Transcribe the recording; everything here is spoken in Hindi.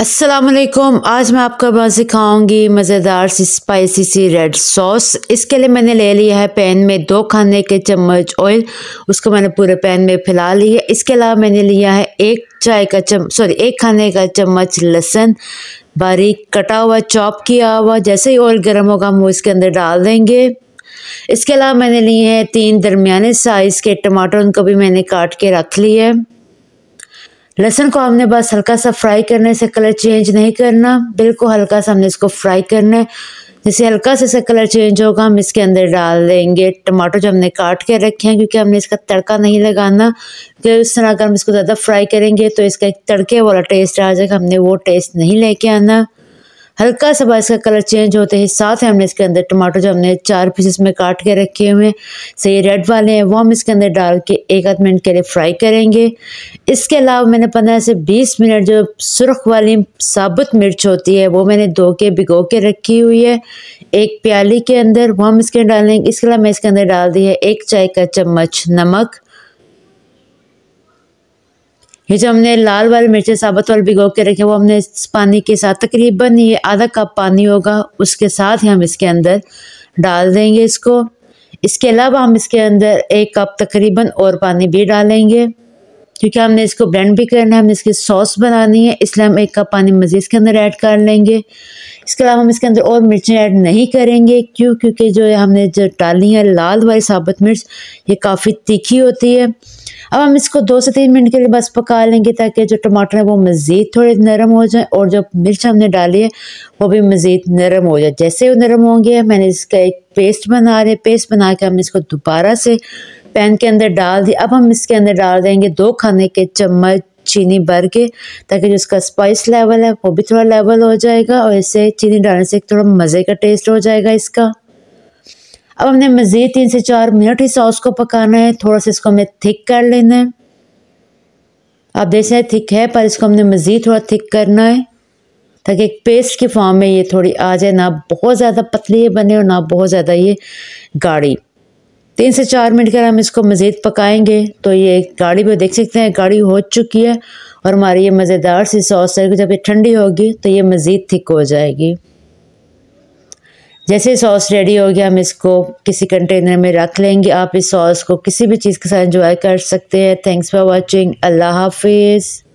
असलम आज मैं आपको बहुत सिखाऊंगी मज़ेदार सी स्पाइसी सी रेड सॉस इसके लिए मैंने ले लिया है पैन में दो खाने के चम्मच ऑयल उसको मैंने पूरे पैन में फैला लिया इसके अलावा मैंने लिया है एक चाय का चम सॉरी एक खाने का चम्मच लहसुन बारीक कटा हुआ चॉप किया हुआ जैसे ही ऑयल गर्म होगा हम इसके अंदर डाल देंगे इसके अलावा मैंने लिए हैं तीन दरमियाने साइज़ के टमाटर उनको भी मैंने काट के रख लिया है लहसन को हमने बस हल्का सा फ्राई करने से कलर चेंज नहीं करना बिल्कुल हल्का सा हमने इसको फ्राई करना है जैसे हल्का सा इसका कलर चेंज होगा हम इसके अंदर डाल देंगे टमाटो जो हमने काट के रखे हैं क्योंकि हमने इसका तड़का नहीं लगाना क्योंकि उस तरह अगर हम इसको ज़्यादा फ्राई करेंगे तो इसका एक तड़के वाला टेस्ट आ जाएगा हमने वो टेस्ट नहीं लेके आना हल्का सा बस का कलर चेंज होते हैं साथ ही हमने इसके अंदर टमाटो जो हमने चार पीसेस में काट के रखे हुए हैं सही रेड वाले हैं वो हम इसके अंदर डाल के एक आध मिनट के लिए फ्राई करेंगे इसके अलावा मैंने पंद्रह से बीस मिनट जो सुरख वाली साबुत मिर्च होती है वो मैंने धो के भिगो के रखी हुई है एक प्याली के अंदर वो हम इसके डालेंगे इसके अलावा मैं इसके अंदर डाल दी है एक चाय का चम्मच नमक ये जो हमने लाल वाले मिर्चें साबत वाले भिगो के रखे वो हमने इस पानी के साथ तकरीबन ये आधा कप पानी होगा उसके साथ ही हम इसके अंदर डाल देंगे इसको इसके अलावा हम इसके अंदर एक कप तकरीबन और पानी भी डालेंगे क्योंकि हमने इसको ब्लेंड भी करना है हमने इसकी सॉस बनानी है इसलिए हम एक कप पानी मज़े इसके अंदर ऐड कर लेंगे इसके अलावा हम इसके अंदर और मिर्चें ऐड नहीं करेंगे क्यों क्योंकि जो हमने जो डाली है लाल वाली साबुत मिर्च ये काफ़ी तीखी होती है अब हम इसको दो से तीन मिनट के लिए बस पका लेंगे ताकि जो टमाटर है वो मज़ीद थोड़े नरम हो जाए और जो मिर्च हमने डाली है वो भी मज़ीद नरम हो जाए जैसे वो नरम होंगे मैंने इसका एक पेस्ट बना रहे पेस्ट बना के हम इसको दोबारा से पैन के अंदर डाल दी अब हम इसके अंदर डाल देंगे दो खाने के चम्मच चीनी भर के ताकि जो इसका स्पाइस लेवल है वो भी थोड़ा लेवल हो जाएगा और इसे चीनी डालने से थोड़ा मज़े का टेस्ट हो जाएगा इसका अब हमने मज़ीद तीन से चार मिनट ही सॉस को पकाना है थोड़ा सा इसको हमें थिक कर लेना है आप देख सकते थिक है पर इसको हमने मज़ीद थोड़ा थिक करना है ताकि एक पेस्ट की फॉर्म में ये थोड़ी आ जाए ना बहुत ज़्यादा पतली ये बने और ना बहुत ज़्यादा ये गाढ़ी तीन से चार मिनट के लिए हम इसको मज़ीद पकाएंगे तो ये गाड़ी में देख सकते हैं गाड़ी हो चुकी है और हमारी ये मज़ेदार सी सॉस है जब ये ठंडी होगी तो ये मज़ीद थिक हो जाएगी जैसे सॉस रेडी हो गया हम इसको किसी कंटेनर में रख लेंगे आप इस सॉस को किसी भी चीज़ के साथ इंजॉय कर सकते हैं थैंक्स फॉर वॉचिंग अल्लाह हाफिज़